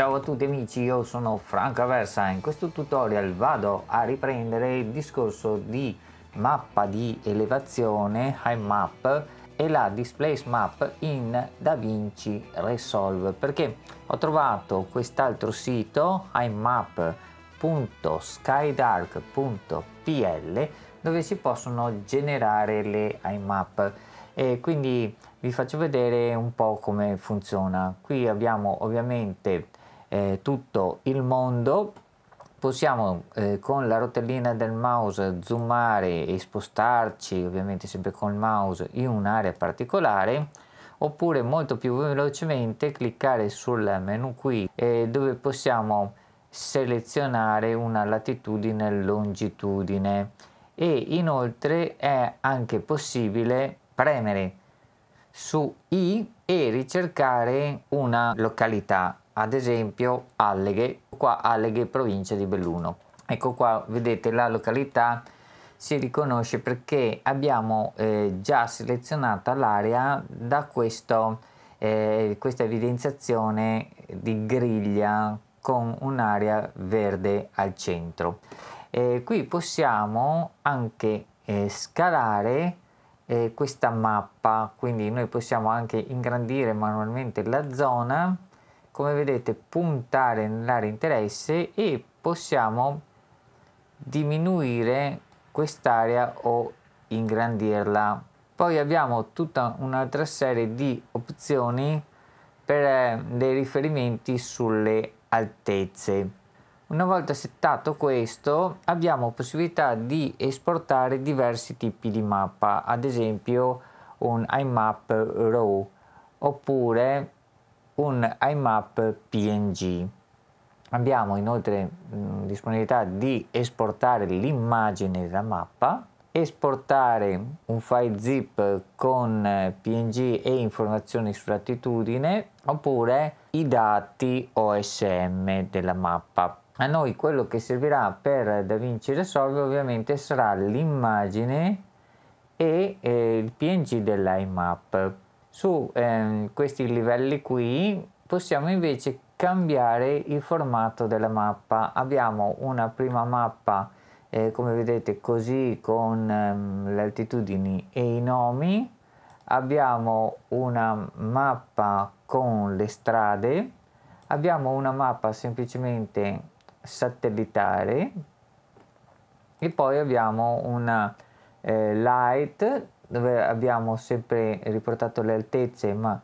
Ciao a tutti amici, io sono Franca Versa in questo tutorial vado a riprendere il discorso di mappa di elevazione, IMAP e la Displace Map in DaVinci Resolve perché ho trovato quest'altro sito, imap.skydark.pl dove si possono generare le IMAP e quindi vi faccio vedere un po' come funziona. Qui abbiamo ovviamente eh, tutto il mondo possiamo eh, con la rotellina del mouse zoomare e spostarci ovviamente sempre con il mouse in un'area particolare oppure molto più velocemente cliccare sul menu qui eh, dove possiamo selezionare una latitudine e longitudine e inoltre è anche possibile premere su I e ricercare una località ad esempio Alleghe, qua Alleghe provincia di Belluno. Ecco qua vedete la località si riconosce perché abbiamo eh, già selezionata l'area da questo, eh, questa evidenziazione di griglia con un'area verde al centro. Eh, qui possiamo anche eh, scalare eh, questa mappa, quindi noi possiamo anche ingrandire manualmente la zona come vedete puntare nell'area interesse e possiamo diminuire quest'area o ingrandirla poi abbiamo tutta un'altra serie di opzioni per eh, dei riferimenti sulle altezze una volta settato questo abbiamo possibilità di esportare diversi tipi di mappa ad esempio un iMap RAW oppure un IMAP PNG. Abbiamo inoltre mh, disponibilità di esportare l'immagine della mappa, esportare un file zip con eh, PNG e informazioni sull'attitudine oppure i dati OSM della mappa. A noi quello che servirà per DaVinci Resolve ovviamente sarà l'immagine e eh, il PNG dell'IMAP su ehm, questi livelli qui possiamo invece cambiare il formato della mappa. Abbiamo una prima mappa eh, come vedete così con ehm, le altitudini e i nomi. Abbiamo una mappa con le strade. Abbiamo una mappa semplicemente satellitare e poi abbiamo una eh, light dove abbiamo sempre riportato le altezze ma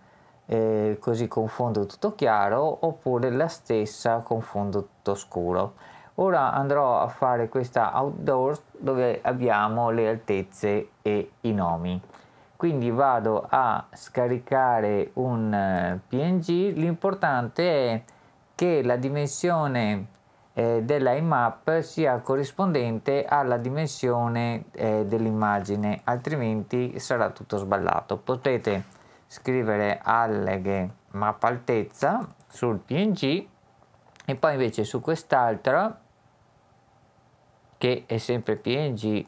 eh, così con fondo tutto chiaro oppure la stessa con fondo tutto scuro ora andrò a fare questa outdoors dove abbiamo le altezze e i nomi quindi vado a scaricare un eh, png l'importante è che la dimensione eh, della IMAP sia corrispondente alla dimensione eh, dell'immagine, altrimenti sarà tutto sballato. Potete scrivere alleghe mappa altezza sul PNG e poi invece su quest'altra che è sempre PNG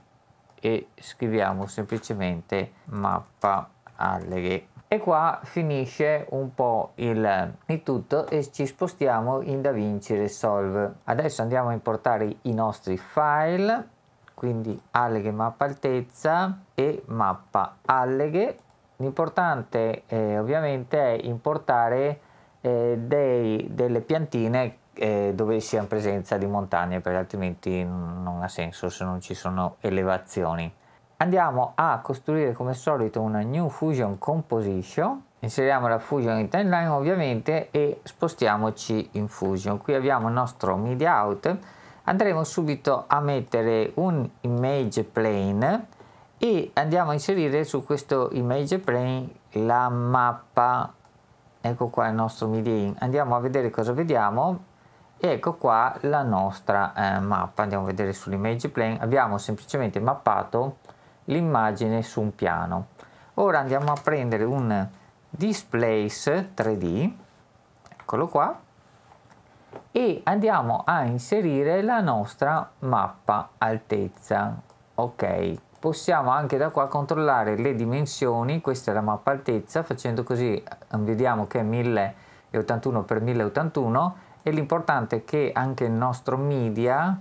e scriviamo semplicemente mappa alleghe e qua finisce un po' il, il, tutto e ci spostiamo in DaVinci Resolve. Adesso andiamo a importare i nostri file, quindi alleghe mappa altezza e mappa alleghe. L'importante eh, ovviamente è importare eh, dei, delle piantine eh, dove sia in presenza di montagne perché altrimenti non ha senso se non ci sono elevazioni andiamo a costruire come solito una new fusion composition inseriamo la fusion in timeline ovviamente e spostiamoci in fusion qui abbiamo il nostro media out andremo subito a mettere un image plane e andiamo a inserire su questo image plane la mappa ecco qua il nostro media in andiamo a vedere cosa vediamo e ecco qua la nostra eh, mappa andiamo a vedere sull'image plane abbiamo semplicemente mappato l'immagine su un piano. Ora andiamo a prendere un displace 3D, eccolo qua, e andiamo a inserire la nostra mappa altezza. Ok, possiamo anche da qua controllare le dimensioni, questa è la mappa altezza, facendo così ehm, vediamo che è 1081 x 1081 e l'importante è che anche il nostro media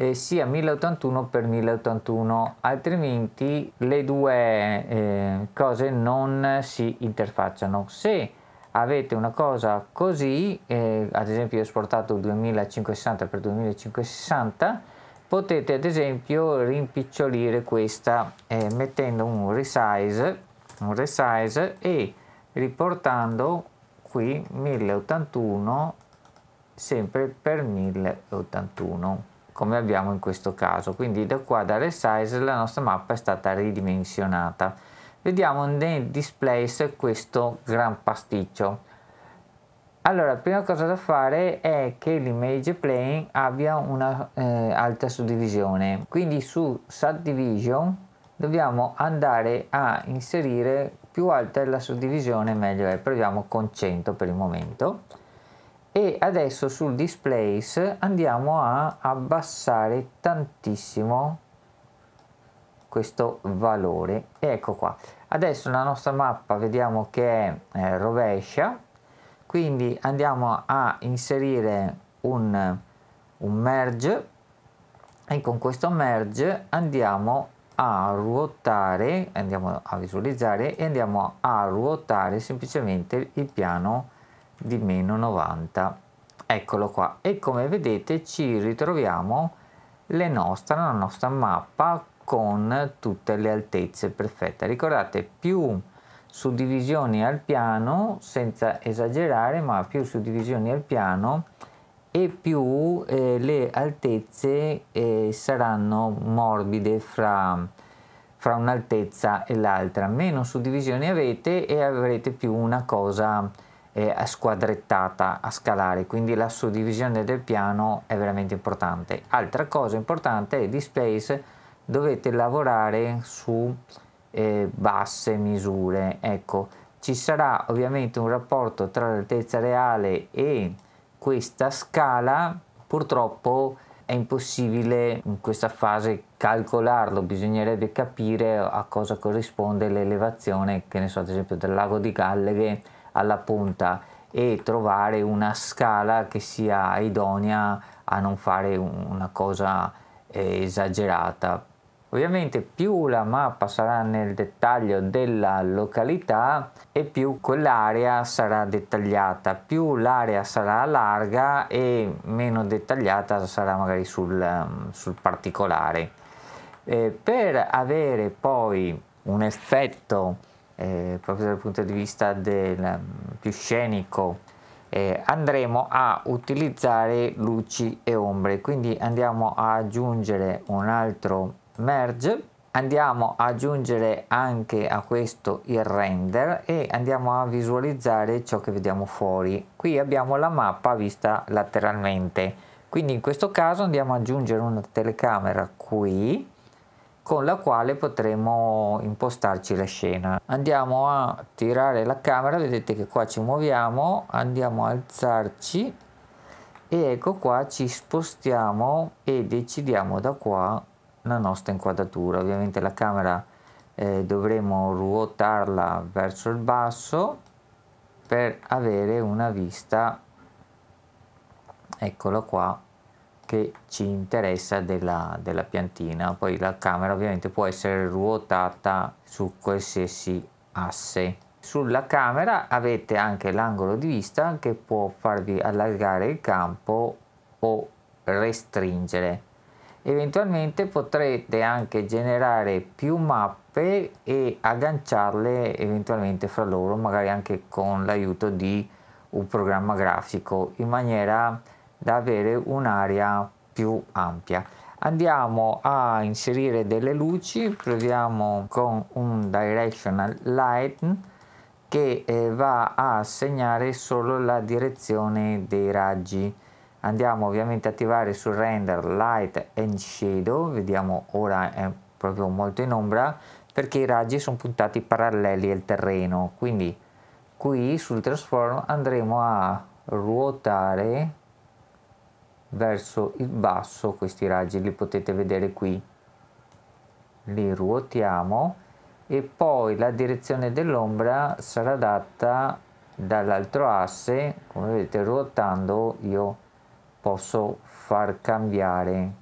eh, sia 1081 x 1081 altrimenti le due eh, cose non si interfacciano se avete una cosa così eh, ad esempio ho esportato 2560 x 2560 potete ad esempio rimpicciolire questa eh, mettendo un resize un resize e riportando qui 1081 sempre per 1081 come abbiamo in questo caso. Quindi da qua da resize la nostra mappa è stata ridimensionata. Vediamo nei displays questo gran pasticcio. Allora, prima cosa da fare è che l'image plane abbia una eh, alta suddivisione. Quindi su subdivision dobbiamo andare a inserire più alta è la suddivisione meglio è. Proviamo con 100 per il momento e adesso sul displays andiamo a abbassare tantissimo questo valore ecco qua adesso la nostra mappa vediamo che è eh, rovescia quindi andiamo a inserire un, un merge e con questo merge andiamo a ruotare andiamo a visualizzare e andiamo a ruotare semplicemente il piano di meno 90 eccolo qua e come vedete ci ritroviamo le nostre, la nostra mappa con tutte le altezze perfette ricordate più suddivisioni al piano senza esagerare ma più suddivisioni al piano e più eh, le altezze eh, saranno morbide fra, fra un'altezza e l'altra meno suddivisioni avete e avrete più una cosa eh, squadrettata a scalare, quindi la suddivisione del piano è veramente importante. Altra cosa importante è di Space dovete lavorare su eh, basse misure, ecco ci sarà ovviamente un rapporto tra l'altezza reale e questa scala, purtroppo è impossibile in questa fase calcolarlo, bisognerebbe capire a cosa corrisponde l'elevazione, che ne so, ad esempio del lago di Galleghe alla punta e trovare una scala che sia idonea a non fare una cosa eh, esagerata. Ovviamente più la mappa sarà nel dettaglio della località e più quell'area sarà dettagliata, più l'area sarà larga e meno dettagliata sarà magari sul, ehm, sul particolare. Eh, per avere poi un effetto eh, proprio dal punto di vista del, mm, più scenico, eh, andremo a utilizzare luci e ombre, quindi andiamo a aggiungere un altro merge, andiamo a aggiungere anche a questo il render e andiamo a visualizzare ciò che vediamo fuori. Qui abbiamo la mappa vista lateralmente, quindi in questo caso andiamo ad aggiungere una telecamera qui con la quale potremo impostarci la scena. Andiamo a tirare la camera, vedete che qua ci muoviamo, andiamo a alzarci e ecco qua ci spostiamo e decidiamo da qua la nostra inquadratura. Ovviamente la camera eh, dovremo ruotarla verso il basso per avere una vista, eccola qua, che ci interessa della, della piantina. Poi la camera ovviamente può essere ruotata su qualsiasi asse. Sulla camera avete anche l'angolo di vista che può farvi allargare il campo o restringere. Eventualmente potrete anche generare più mappe e agganciarle eventualmente fra loro, magari anche con l'aiuto di un programma grafico, in maniera da avere un'area più ampia andiamo a inserire delle luci proviamo con un directional light che eh, va a segnare solo la direzione dei raggi andiamo ovviamente a attivare sul render light and shadow vediamo ora è proprio molto in ombra perché i raggi sono puntati paralleli al terreno quindi qui sul transform andremo a ruotare verso il basso questi raggi li potete vedere qui li ruotiamo e poi la direzione dell'ombra sarà data dall'altro asse come vedete ruotando io posso far cambiare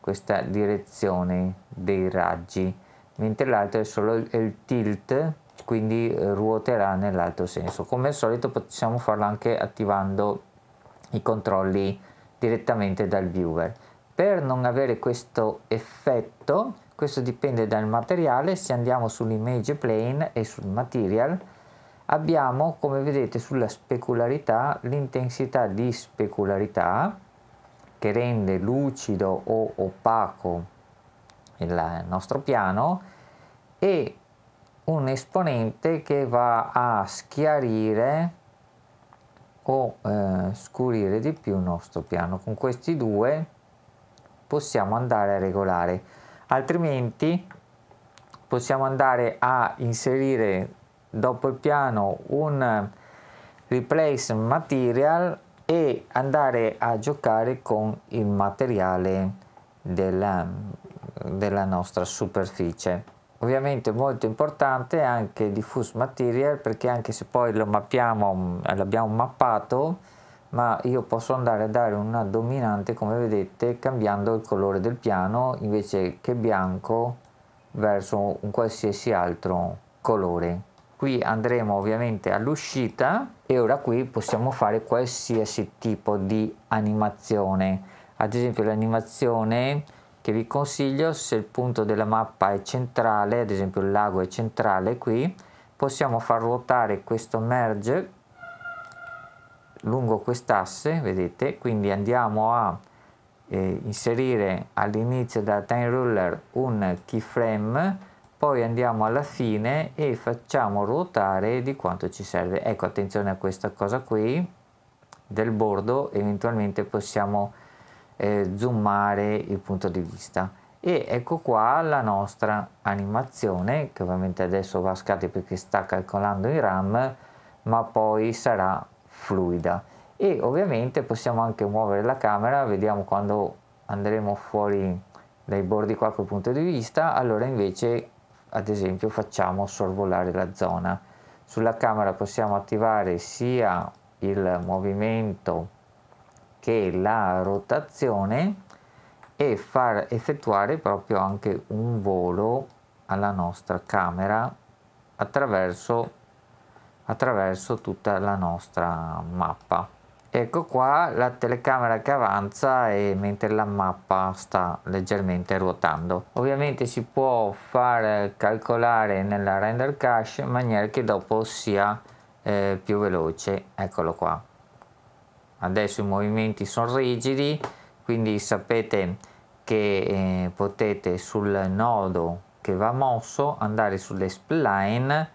questa direzione dei raggi mentre l'altro è solo il tilt quindi ruoterà nell'altro senso come al solito possiamo farlo anche attivando i controlli direttamente dal viewer. Per non avere questo effetto, questo dipende dal materiale, se andiamo sull'image plane e sul material, abbiamo come vedete sulla specularità l'intensità di specularità che rende lucido o opaco il nostro piano e un esponente che va a schiarire o eh, scurire di più il nostro piano con questi due possiamo andare a regolare altrimenti possiamo andare a inserire dopo il piano un replace material e andare a giocare con il materiale della, della nostra superficie Ovviamente molto importante anche diffuse material perché anche se poi lo mappiamo, mm, l'abbiamo mappato, ma io posso andare a dare una dominante come vedete cambiando il colore del piano invece che bianco verso un qualsiasi altro colore. Qui andremo ovviamente all'uscita e ora qui possiamo fare qualsiasi tipo di animazione. Ad esempio l'animazione che vi consiglio se il punto della mappa è centrale, ad esempio il lago è centrale qui, possiamo far ruotare questo merge lungo quest'asse, vedete, quindi andiamo a eh, inserire all'inizio della time ruler un keyframe, poi andiamo alla fine e facciamo ruotare di quanto ci serve. Ecco, attenzione a questa cosa qui del bordo, eventualmente possiamo eh, zoomare il punto di vista e ecco qua la nostra animazione che ovviamente adesso va a scatti perché sta calcolando in RAM ma poi sarà fluida e ovviamente possiamo anche muovere la camera vediamo quando andremo fuori dai bordi qua col punto di vista allora invece ad esempio facciamo sorvolare la zona sulla camera possiamo attivare sia il movimento che la rotazione e far effettuare proprio anche un volo alla nostra camera attraverso, attraverso tutta la nostra mappa ecco qua la telecamera che avanza e mentre la mappa sta leggermente ruotando ovviamente si può far calcolare nella render cache in maniera che dopo sia eh, più veloce eccolo qua adesso i movimenti sono rigidi quindi sapete che eh, potete sul nodo che va mosso andare sulle spline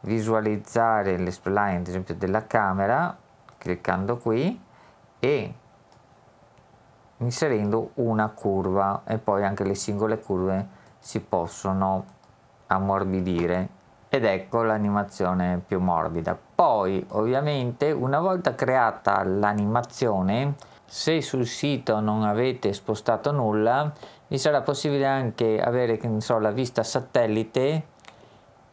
visualizzare le spline ad esempio della camera cliccando qui e inserendo una curva e poi anche le singole curve si possono ammorbidire ed ecco l'animazione più morbida. Poi ovviamente una volta creata l'animazione se sul sito non avete spostato nulla vi sarà possibile anche avere so, la vista satellite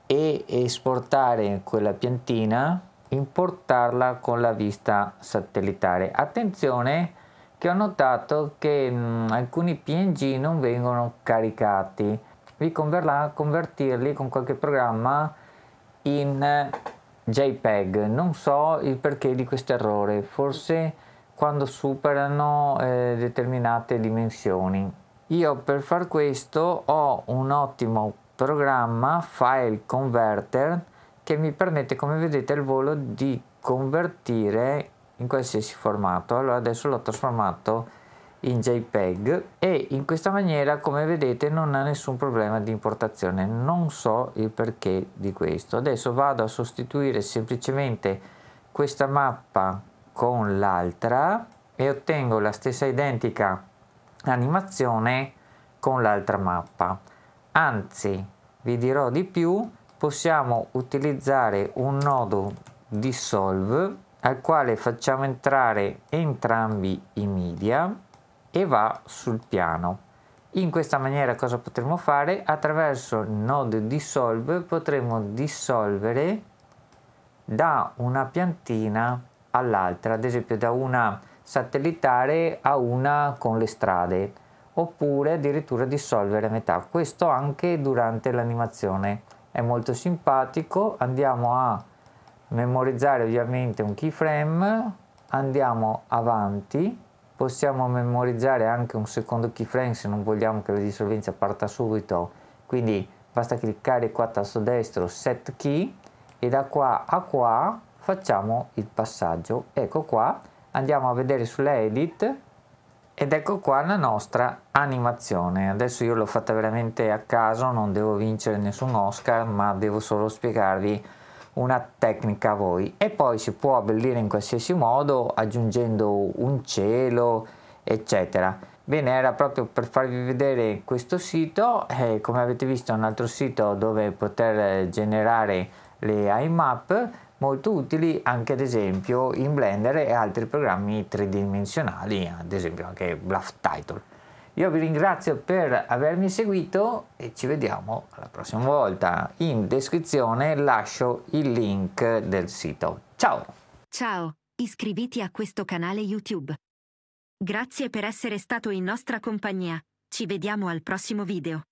e esportare quella piantina importarla con la vista satellitare attenzione che ho notato che mh, alcuni png non vengono caricati convertirli con qualche programma in eh, JPEG. Non so il perché di questo errore, forse quando superano eh, determinate dimensioni. Io per far questo ho un ottimo programma File Converter che mi permette come vedete al volo di convertire in qualsiasi formato. Allora adesso l'ho trasformato in in JPEG e in questa maniera come vedete non ha nessun problema di importazione non so il perché di questo adesso vado a sostituire semplicemente questa mappa con l'altra e ottengo la stessa identica animazione con l'altra mappa anzi vi dirò di più possiamo utilizzare un nodo dissolve al quale facciamo entrare entrambi i media e va sul piano. In questa maniera cosa potremo fare? Attraverso il nodo dissolve potremo dissolvere da una piantina all'altra, ad esempio da una satellitare a una con le strade, oppure addirittura dissolvere a metà. Questo anche durante l'animazione. È molto simpatico, andiamo a memorizzare ovviamente un keyframe, andiamo avanti possiamo memorizzare anche un secondo keyframe se non vogliamo che la dissolvenza parta subito quindi basta cliccare qua tasto destro set key e da qua a qua facciamo il passaggio ecco qua andiamo a vedere sulla edit ed ecco qua la nostra animazione adesso io l'ho fatta veramente a caso non devo vincere nessun Oscar ma devo solo spiegarvi una tecnica a voi e poi si può abbellire in qualsiasi modo aggiungendo un cielo eccetera bene era proprio per farvi vedere questo sito eh, come avete visto è un altro sito dove poter generare le IMAP molto utili anche ad esempio in Blender e altri programmi tridimensionali ad esempio anche Bluff Title io vi ringrazio per avermi seguito e ci vediamo alla prossima volta. In descrizione lascio il link del sito. Ciao! Ciao, iscriviti a questo canale YouTube. Grazie per essere stato in nostra compagnia. Ci vediamo al prossimo video.